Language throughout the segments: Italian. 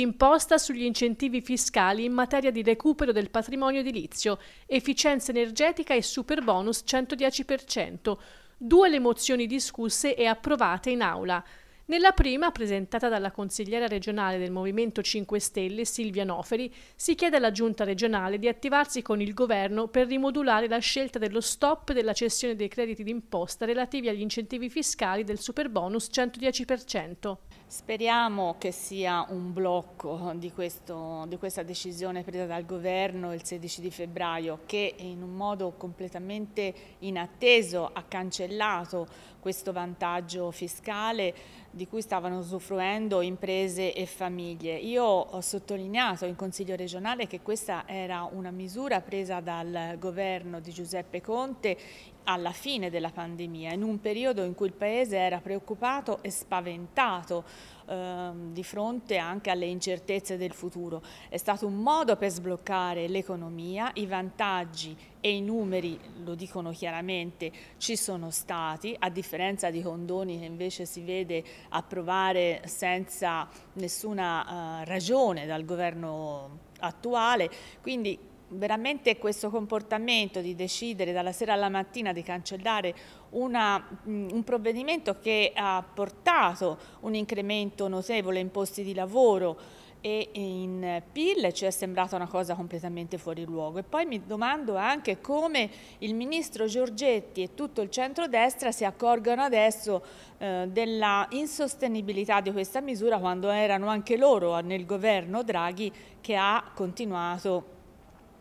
d'imposta sugli incentivi fiscali in materia di recupero del patrimonio edilizio, efficienza energetica e super bonus 110%, due le mozioni discusse e approvate in aula. Nella prima, presentata dalla consigliera regionale del Movimento 5 Stelle Silvia Noferi, si chiede alla Giunta regionale di attivarsi con il governo per rimodulare la scelta dello stop della cessione dei crediti d'imposta relativi agli incentivi fiscali del superbonus 110%. Speriamo che sia un blocco di, questo, di, questa decisione presa dal governo il 16 di febbraio che in un modo completamente inatteso ha cancellato questo vantaggio fiscale di cui stavano usufruendo imprese e famiglie. Io ho sottolineato in Consiglio regionale che questa era una misura presa dal governo di Giuseppe Conte alla fine della pandemia, in un periodo in cui il Paese era preoccupato e spaventato Ehm, di fronte anche alle incertezze del futuro. È stato un modo per sbloccare l'economia, i vantaggi e i numeri, lo dicono chiaramente, ci sono stati, a differenza di condoni che invece si vede approvare senza nessuna eh, ragione dal governo attuale. Quindi veramente questo comportamento di decidere dalla sera alla mattina di cancellare una, mm, un provvedimento che ha portato un incremento notevole in posti di lavoro e in PIL ci è sembrata una cosa completamente fuori luogo e poi mi domando anche come il ministro Giorgetti e tutto il centrodestra si accorgano adesso eh, della insostenibilità di questa misura quando erano anche loro nel governo Draghi che ha continuato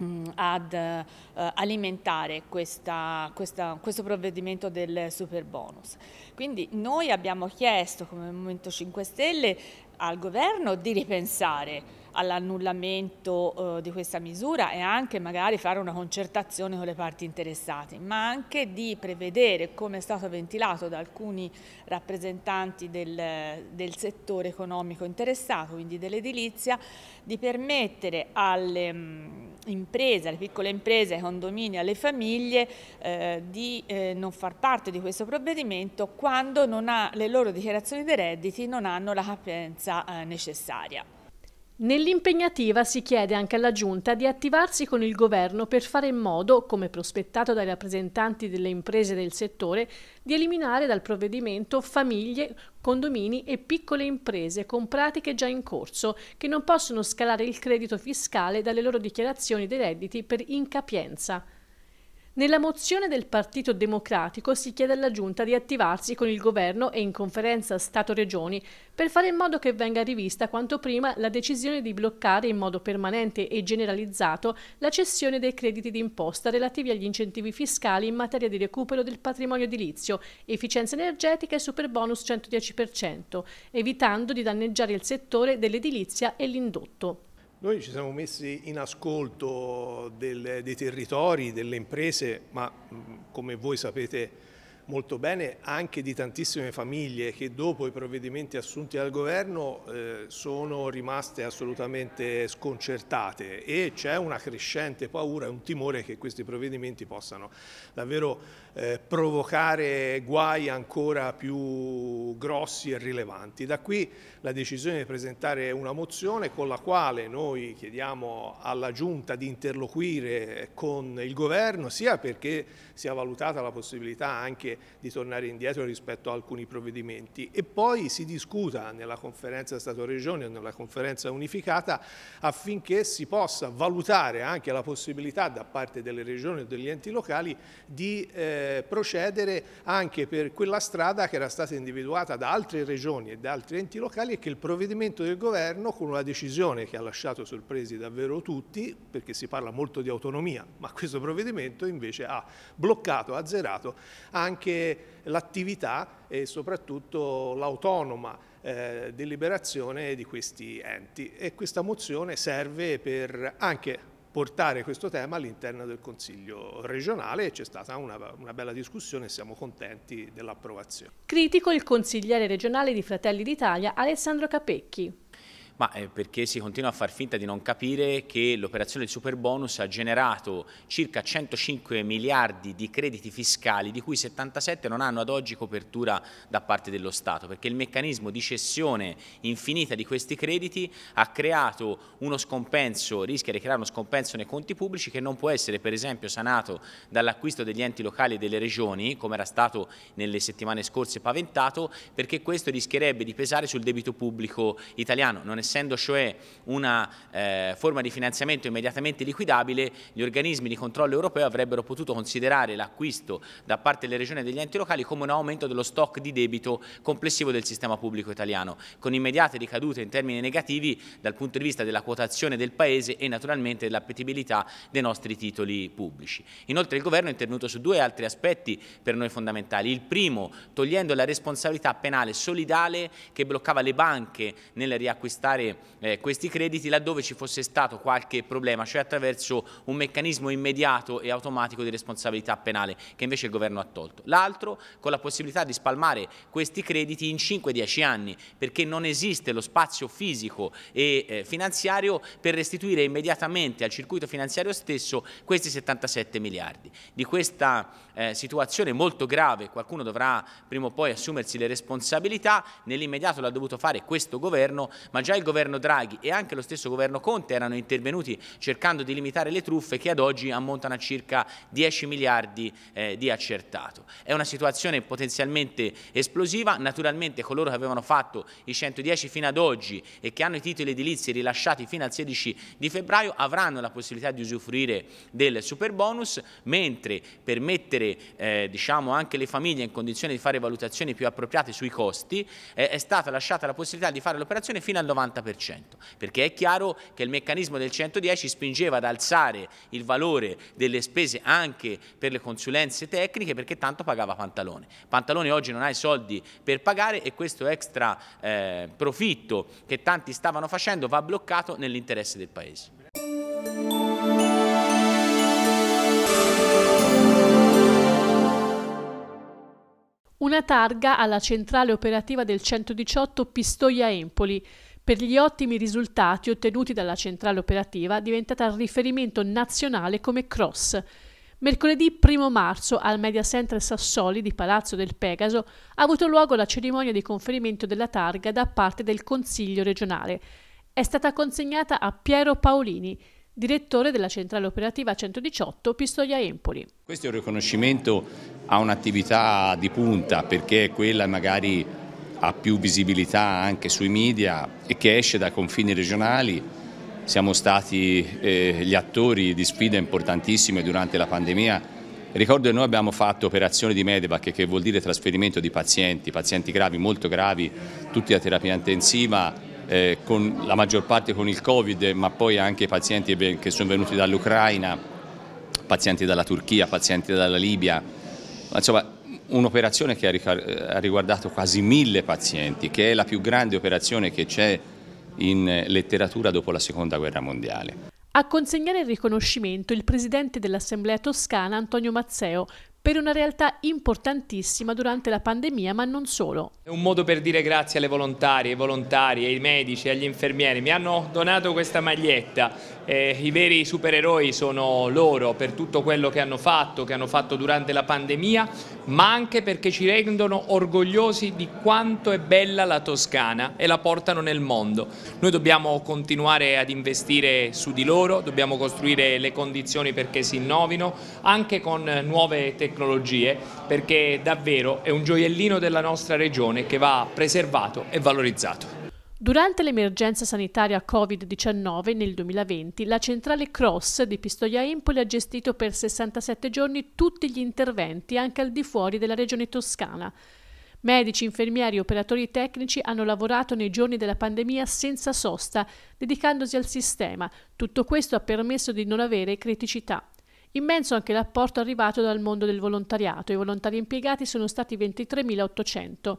Mm, ad eh, alimentare questa, questa, questo provvedimento del super bonus. Quindi noi abbiamo chiesto come Movimento 5 Stelle al governo di ripensare all'annullamento eh, di questa misura e anche magari fare una concertazione con le parti interessate, ma anche di prevedere, come è stato ventilato da alcuni rappresentanti del, del settore economico interessato, quindi dell'edilizia, di permettere alle... Mh, mm, imprese, alle piccole imprese, ai condomini, alle famiglie eh, di eh, non far parte di questo provvedimento quando ha, le loro dichiarazioni dei redditi non hanno la capienza eh, necessaria. Nell'impegnativa si chiede anche alla Giunta di attivarsi con il Governo per fare in modo, come prospettato dai rappresentanti delle imprese del settore, di eliminare dal provvedimento famiglie, condomini e piccole imprese con pratiche già in corso che non possono scalare il credito fiscale dalle loro dichiarazioni dei redditi per incapienza. Nella mozione del Partito Democratico si chiede alla Giunta di attivarsi con il governo e in conferenza Stato-Regioni per fare in modo che venga rivista quanto prima la decisione di bloccare in modo permanente e generalizzato la cessione dei crediti d'imposta relativi agli incentivi fiscali in materia di recupero del patrimonio edilizio, efficienza energetica e superbonus 110%, evitando di danneggiare il settore dell'edilizia e l'indotto. Noi ci siamo messi in ascolto del, dei territori, delle imprese, ma come voi sapete molto bene anche di tantissime famiglie che dopo i provvedimenti assunti dal governo eh, sono rimaste assolutamente sconcertate e c'è una crescente paura e un timore che questi provvedimenti possano davvero eh, provocare guai ancora più grossi e rilevanti. Da qui la decisione di presentare una mozione con la quale noi chiediamo alla Giunta di interloquire con il governo sia perché sia valutata la possibilità anche di tornare indietro rispetto a alcuni provvedimenti e poi si discuta nella conferenza Stato-Regione o nella conferenza unificata affinché si possa valutare anche la possibilità da parte delle regioni o degli enti locali di eh, procedere anche per quella strada che era stata individuata da altre regioni e da altri enti locali e che il provvedimento del governo con una decisione che ha lasciato sorpresi davvero tutti perché si parla molto di autonomia ma questo provvedimento invece ha bloccato, azzerato anche anche l'attività e soprattutto l'autonoma eh, deliberazione di questi enti e questa mozione serve per anche portare questo tema all'interno del Consiglio regionale e c'è stata una, una, bella discussione e siamo contenti dell'approvazione. Critico il consigliere regionale di Fratelli d'Italia Alessandro Capecchi. Ma eh, perché si continua a far finta di non capire che l'operazione del super bonus ha generato circa 105 miliardi di crediti fiscali, di cui 77 non hanno ad oggi copertura da parte dello Stato, perché il meccanismo di cessione infinita di questi crediti ha creato uno scompenso, rischia di creare uno scompenso nei conti pubblici che non può essere per esempio sanato dall'acquisto degli enti locali e delle regioni, come era stato nelle settimane scorse paventato, perché questo rischierebbe di pesare sul debito pubblico italiano. Non è essendo cioè una eh, forma di finanziamento immediatamente liquidabile, gli organismi di controllo europeo avrebbero potuto considerare l'acquisto da parte delle regioni e degli enti locali come un aumento dello stock di debito complessivo del sistema pubblico italiano, con immediate ricadute in termini negativi dal punto di vista della quotazione del Paese e naturalmente dell'appetibilità dei nostri titoli pubblici. Inoltre il Governo è intervenuto su due altri aspetti per noi fondamentali. Il primo, togliendo la responsabilità penale solidale che bloccava le banche nel riacquistare utilizzare eh, questi crediti laddove ci fosse stato qualche problema, cioè attraverso un meccanismo immediato e automatico di responsabilità penale che invece il governo ha tolto. L'altro con la possibilità di spalmare questi crediti in 5-10 anni perché non esiste lo spazio fisico e eh, finanziario per restituire immediatamente al circuito finanziario stesso questi 77 miliardi. Di questa eh, situazione molto grave qualcuno dovrà prima o poi assumersi le responsabilità, nell'immediato l'ha dovuto fare questo governo, ma già il governo Draghi e anche lo stesso governo Conte erano intervenuti cercando di limitare le truffe che ad oggi ammontano a circa 10 miliardi eh, di accertato. È una situazione potenzialmente esplosiva, naturalmente coloro che avevano fatto i 110 fino ad oggi e che hanno i titoli edilizi rilasciati fino al 16 di febbraio avranno la possibilità di usufruire del super bonus, mentre per mettere eh, diciamo anche le famiglie in condizione di fare valutazioni più appropriate sui costi eh, è stata lasciata la possibilità di fare l'operazione fino al 90%. 50%, perché è chiaro che il meccanismo del 110 spingeva ad alzare il valore delle spese anche per le consulenze tecniche perché tanto pagava Pantalone. Pantalone oggi non ha i soldi per pagare e questo extra eh, profitto che tanti stavano facendo va bloccato nell'interesse del Paese. Una targa alla centrale operativa del 118 Pistoia Empoli per gli ottimi risultati ottenuti dalla centrale operativa diventata riferimento nazionale come Cross. Mercoledì 1 marzo al Media Center Sassoli di Palazzo del Pegaso ha avuto luogo la cerimonia di conferimento della targa da parte del Consiglio regionale. È stata consegnata a Piero Paolini, direttore della centrale operativa 118 Pistoia Empoli. Questo è un riconoscimento a un'attività di punta perché è quella magari ha più visibilità anche sui media e che esce dai confini regionali. Siamo stati eh, gli attori di sfide importantissime durante la pandemia. Ricordo che noi abbiamo fatto operazioni di medevac che vuol dire trasferimento di pazienti, pazienti gravi, molto gravi, tutti a terapia intensiva, eh, con la maggior parte con il Covid, ma poi anche pazienti che sono venuti dall'Ucraina, pazienti dalla Turchia, pazienti dalla Libia. Insomma, un'operazione che ha riguardato quasi mille pazienti, che è la più grande operazione che c'è in letteratura dopo la seconda guerra mondiale. A consegnare il riconoscimento il presidente dell'Assemblea toscana Antonio Mazzeo, per una realtà importantissima durante la pandemia, ma non solo. È un modo per dire grazie alle volontarie, ai volontari, ai medici, agli infermieri. Mi hanno donato questa maglietta. Eh, I veri supereroi sono loro per tutto quello che hanno fatto, che hanno fatto durante la pandemia, ma anche perché ci rendono orgogliosi di quanto è bella la Toscana e la portano nel mondo. Noi dobbiamo continuare ad investire su di loro, dobbiamo costruire le condizioni perché si innovino, anche con nuove tecnologie tecnologie perché davvero è un gioiellino della nostra regione che va preservato e valorizzato. Durante l'emergenza sanitaria Covid-19 nel 2020, la centrale Cross di Pistoia Empoli ha gestito per 67 giorni tutti gli interventi anche al di fuori della regione toscana. Medici, infermieri e operatori tecnici hanno lavorato nei giorni della pandemia senza sosta, dedicandosi al sistema. Tutto questo ha permesso di non avere criticità. Immenso anche l'apporto arrivato dal mondo del volontariato, i volontari impiegati sono stati 23.800.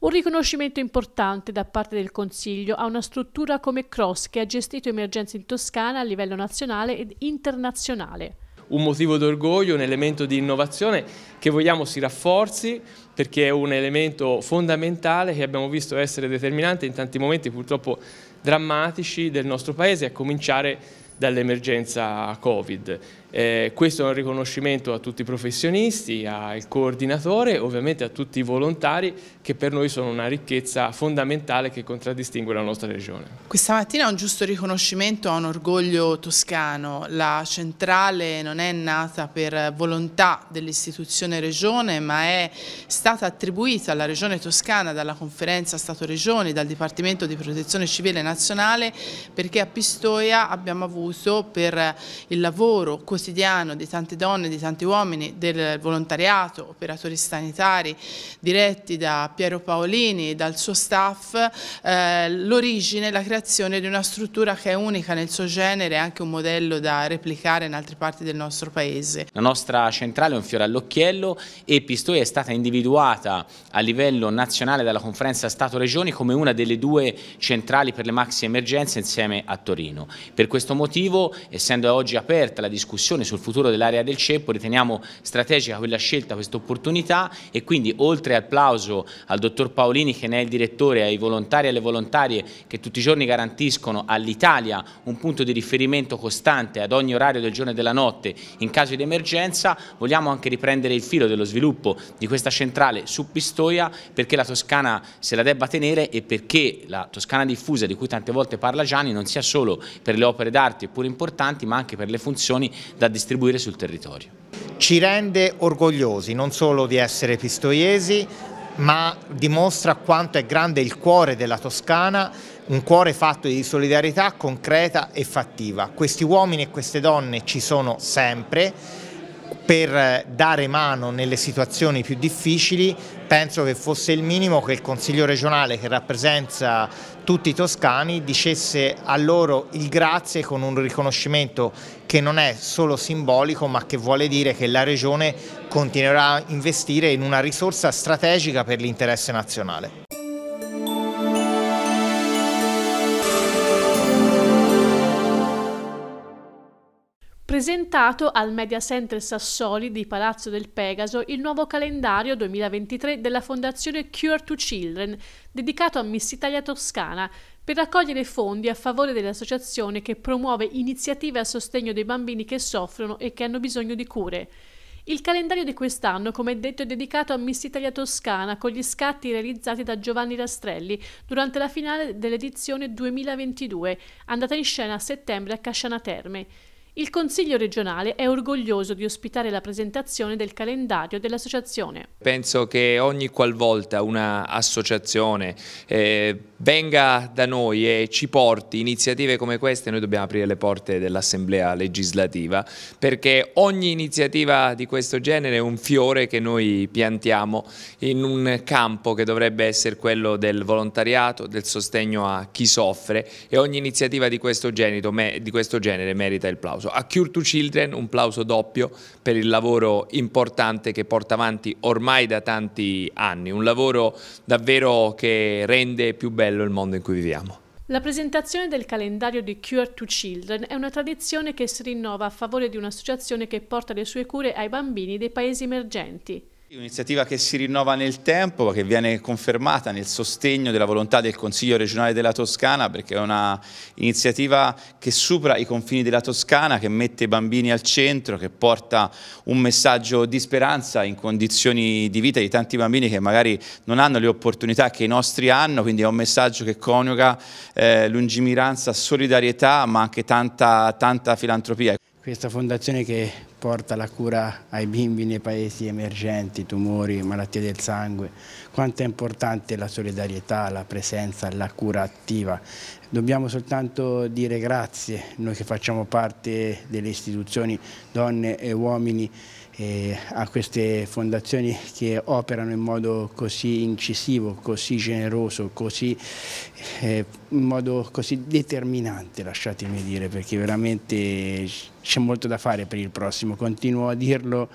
Un riconoscimento importante da parte del Consiglio a una struttura come Cross che ha gestito emergenze in Toscana a livello nazionale ed internazionale un motivo d'orgoglio, un elemento di innovazione che vogliamo si rafforzi perché è un elemento fondamentale che abbiamo visto essere determinante in tanti momenti purtroppo drammatici del nostro Paese, a cominciare dall'emergenza Covid. Eh, questo è un riconoscimento a tutti i professionisti, al coordinatore, ovviamente a tutti i volontari che per noi sono una ricchezza fondamentale che contraddistingue la nostra regione. Questa mattina un giusto riconoscimento a un orgoglio toscano. La centrale non è nata per volontà dell'istituzione regione ma è stata attribuita alla regione toscana dalla conferenza Stato-Regioni, dal Dipartimento di Protezione Civile Nazionale perché a Pistoia abbiamo avuto per il lavoro quotidiano quotidiano di tante donne, di tanti uomini, del volontariato, operatori sanitari diretti da Piero Paolini e dal suo staff, eh, l'origine, la creazione di una struttura che è unica nel suo genere e anche un modello da replicare in altre parti del nostro paese. La nostra centrale è un fiore all'occhiello e Pistoia è stata individuata a livello nazionale dalla conferenza Stato-Regioni come una delle due centrali per le maxi emergenze insieme a Torino. Per questo motivo, essendo oggi aperta la discussione riflessione sul futuro dell'area del CEPO, riteniamo strategica quella scelta, questa opportunità e quindi oltre al plauso al dottor Paolini che ne è il direttore, ai volontari e alle volontarie che tutti i giorni garantiscono all'Italia un punto di riferimento costante ad ogni orario del giorno e della notte in caso di emergenza, vogliamo anche riprendere il filo dello sviluppo di questa centrale su Pistoia perché la Toscana se la debba tenere e perché la Toscana diffusa di cui tante volte parla Gianni non sia solo per le opere d'arte pur importanti ma anche per le funzioni da distribuire sul territorio. Ci rende orgogliosi non solo di essere pistoiesi, ma dimostra quanto è grande il cuore della Toscana, un cuore fatto di solidarietà concreta e fattiva. Questi uomini e queste donne ci sono sempre per dare mano nelle situazioni più difficili, penso che fosse il minimo che il Consiglio regionale che rappresenta tutti i toscani dicesse a loro il grazie con un riconoscimento che non è solo simbolico ma che vuole dire che la Regione continuerà a investire in una risorsa strategica per l'interesse nazionale. presentato al Media Center Sassoli di Palazzo del Pegaso il nuovo calendario 2023 della Fondazione Cure to Children, dedicato a Miss Italia Toscana, per raccogliere fondi a favore dell'associazione che promuove iniziative a sostegno dei bambini che soffrono e che hanno bisogno di cure. Il calendario di quest'anno, come detto, è dedicato a Miss Italia Toscana con gli scatti realizzati da Giovanni Rastrelli durante la finale dell'edizione 2022, andata in scena a settembre a Casciana Terme. Il Consiglio regionale è orgoglioso di ospitare la presentazione del calendario dell'associazione. Penso che ogni qualvolta un'associazione eh, venga da noi e ci porti iniziative come queste, noi dobbiamo aprire le porte dell'Assemblea legislativa perché ogni iniziativa di questo genere è un fiore che noi piantiamo in un campo che dovrebbe essere quello del volontariato, del sostegno a chi soffre e ogni iniziativa di questo genere, di questo genere merita il plauso applauso. A Cure to Children un plauso doppio per il lavoro importante che porta avanti ormai da tanti anni, un lavoro davvero che rende più bello il mondo in cui viviamo. La presentazione del calendario di Cure to Children è una tradizione che si rinnova a favore di un'associazione che porta le sue cure ai bambini dei paesi emergenti. Un'iniziativa che si rinnova nel tempo, che viene confermata nel sostegno della volontà del Consiglio regionale della Toscana, perché è un'iniziativa che supera i confini della Toscana, che mette i bambini al centro, che porta un messaggio di speranza in condizioni di vita di tanti bambini che magari non hanno le opportunità che i nostri hanno, quindi è un messaggio che coniuga eh, lungimiranza, solidarietà, ma anche tanta, tanta filantropia. Questa fondazione che porta la cura ai bimbi nei paesi emergenti, tumori, malattie del sangue. Quanto è importante la solidarietà, la presenza, la cura attiva. Dobbiamo soltanto dire grazie, noi che facciamo parte delle istituzioni, donne e uomini, eh, a queste fondazioni che operano in modo così incisivo, così generoso, così, eh, in modo così determinante, lasciatemi dire, perché veramente c'è molto da fare per il prossimo, continuo a dirlo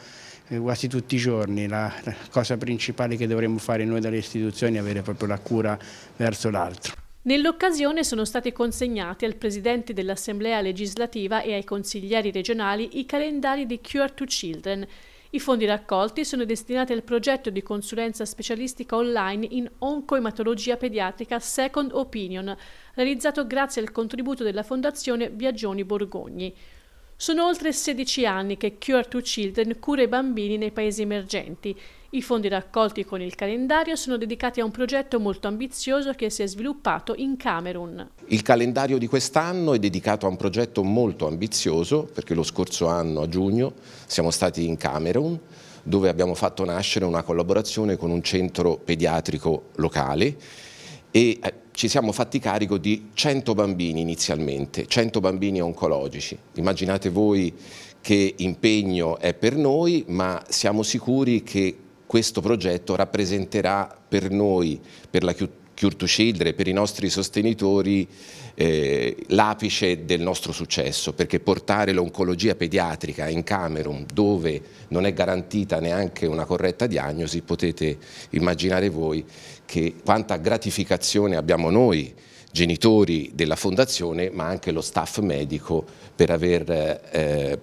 eh, quasi tutti i giorni. La, cosa principale che dovremmo fare noi dalle istituzioni è avere proprio la cura verso l'altro. Nell'occasione sono stati consegnati al Presidente dell'Assemblea legislativa e ai consiglieri regionali i calendari di Cure to Children. I fondi raccolti sono destinati al progetto di consulenza specialistica online in oncoematologia pediatrica Second Opinion, realizzato grazie al contributo della Fondazione Biagioni Borgogni. Sono oltre 16 anni che Cure to Children cura i bambini nei paesi emergenti i fondi raccolti con il calendario sono dedicati a un progetto molto ambizioso che si è sviluppato in Camerun. Il calendario di quest'anno è dedicato a un progetto molto ambizioso perché lo scorso anno, a giugno, siamo stati in Camerun dove abbiamo fatto nascere una collaborazione con un centro pediatrico locale e eh, ci siamo fatti carico di 100 bambini inizialmente, 100 bambini oncologici. Immaginate voi che impegno è per noi, ma siamo sicuri che questo progetto rappresenterà per noi, per la Cure to Children, per i nostri sostenitori, eh, l'apice del nostro successo, perché portare l'oncologia pediatrica in Camerun, dove non è garantita neanche una corretta diagnosi, potete immaginare voi che quanta gratificazione abbiamo noi genitori della fondazione ma anche lo staff medico per aver eh,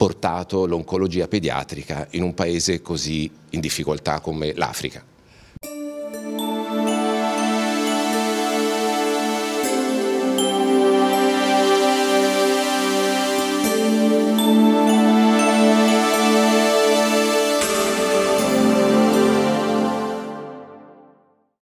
portato l'oncologia pediatrica in un paese così in difficoltà come l'Africa.